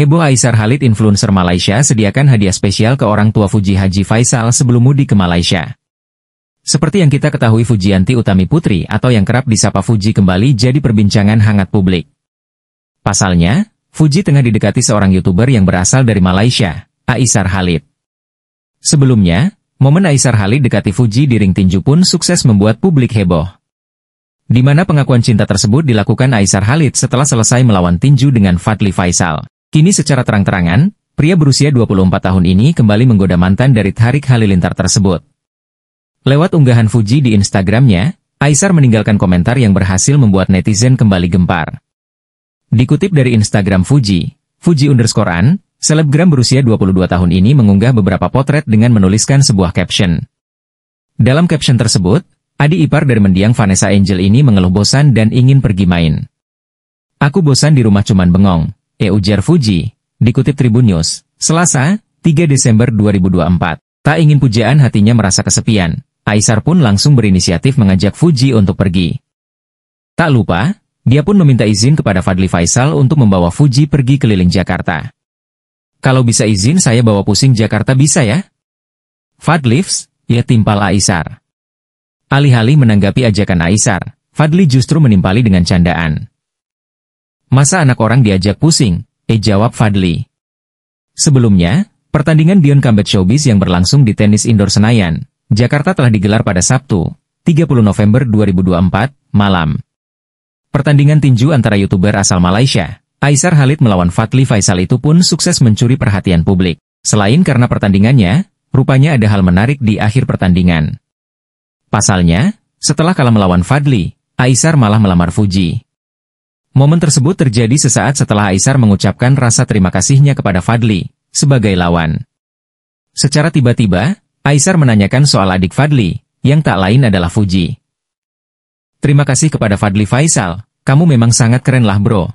Heboh Aisar Halid influencer Malaysia sediakan hadiah spesial ke orang tua Fuji Haji Faisal sebelum mudik ke Malaysia. Seperti yang kita ketahui Fujianti Utami Putri atau yang kerap disapa Fuji kembali jadi perbincangan hangat publik. Pasalnya, Fuji tengah didekati seorang YouTuber yang berasal dari Malaysia, Aisar Halid. Sebelumnya, momen Aisar Halid dekati Fuji di ring tinju pun sukses membuat publik heboh. Di mana pengakuan cinta tersebut dilakukan Aisar Halid setelah selesai melawan tinju dengan Fadli Faisal. Kini secara terang-terangan, pria berusia 24 tahun ini kembali menggoda mantan dari Tarik Halilintar tersebut. Lewat unggahan Fuji di Instagramnya, Aisar meninggalkan komentar yang berhasil membuat netizen kembali gempar. Dikutip dari Instagram Fuji, Fuji underscore an, selebgram berusia 22 tahun ini mengunggah beberapa potret dengan menuliskan sebuah caption. Dalam caption tersebut, adi ipar dari mendiang Vanessa Angel ini mengeluh bosan dan ingin pergi main. Aku bosan di rumah cuman bengong, E. Ujar Fuji, dikutip Tribun News, Selasa, 3 Desember 2024. Tak ingin pujaan hatinya merasa kesepian, Aisar pun langsung berinisiatif mengajak Fuji untuk pergi. Tak lupa, dia pun meminta izin kepada Fadli Faisal untuk membawa Fuji pergi keliling Jakarta. Kalau bisa izin saya bawa pusing Jakarta bisa ya? Fadlifs, ya timpal Aisar. Alih-alih menanggapi ajakan Aisar, Fadli justru menimpali dengan candaan. Masa anak orang diajak pusing? Eh jawab Fadli. Sebelumnya, pertandingan Dion Combat Showbiz yang berlangsung di tenis indoor Senayan, Jakarta telah digelar pada Sabtu, 30 November 2024, malam. Pertandingan tinju antara YouTuber asal Malaysia, Aisar Halid melawan Fadli Faisal itu pun sukses mencuri perhatian publik. Selain karena pertandingannya, rupanya ada hal menarik di akhir pertandingan. Pasalnya, setelah kalah melawan Fadli, Aisar malah melamar Fuji. Momen tersebut terjadi sesaat setelah Aisar mengucapkan rasa terima kasihnya kepada Fadli, sebagai lawan. Secara tiba-tiba, Aisar menanyakan soal adik Fadli, yang tak lain adalah Fuji. Terima kasih kepada Fadli Faisal, kamu memang sangat keren lah bro.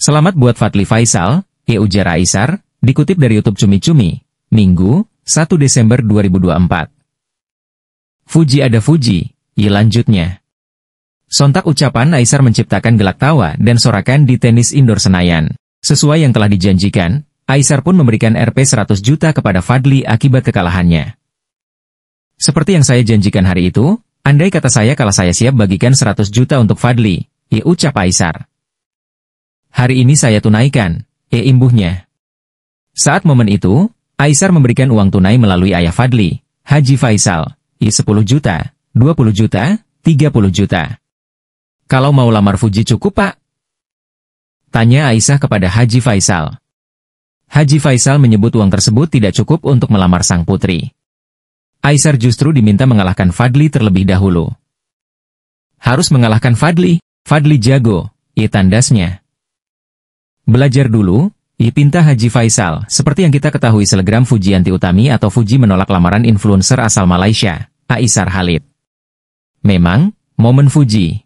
Selamat buat Fadli Faisal, ya ujar Aisar, dikutip dari Youtube Cumi Cumi, Minggu, 1 Desember 2024. Fuji ada Fuji, ya lanjutnya. Sontak ucapan Aisar menciptakan gelak tawa dan sorakan di tenis indoor Senayan. Sesuai yang telah dijanjikan, Aisar pun memberikan RP 100 juta kepada Fadli akibat kekalahannya. Seperti yang saya janjikan hari itu, andai kata saya kalau saya siap bagikan 100 juta untuk Fadli, ia ucap Aisar. Hari ini saya tunaikan, ia imbuhnya. Saat momen itu, Aisar memberikan uang tunai melalui ayah Fadli, Haji Faisal, ia 10 juta, 20 juta, 30 juta. Kalau mau lamar Fuji cukup pak? Tanya Aisyah kepada Haji Faisal. Haji Faisal menyebut uang tersebut tidak cukup untuk melamar sang putri. Aisyah justru diminta mengalahkan Fadli terlebih dahulu. Harus mengalahkan Fadli, Fadli jago, i tandasnya. Belajar dulu, i pinta Haji Faisal, seperti yang kita ketahui selegram Fuji Anti Utami atau Fuji menolak lamaran influencer asal Malaysia, Aisyar Halid. Memang, momen Fuji,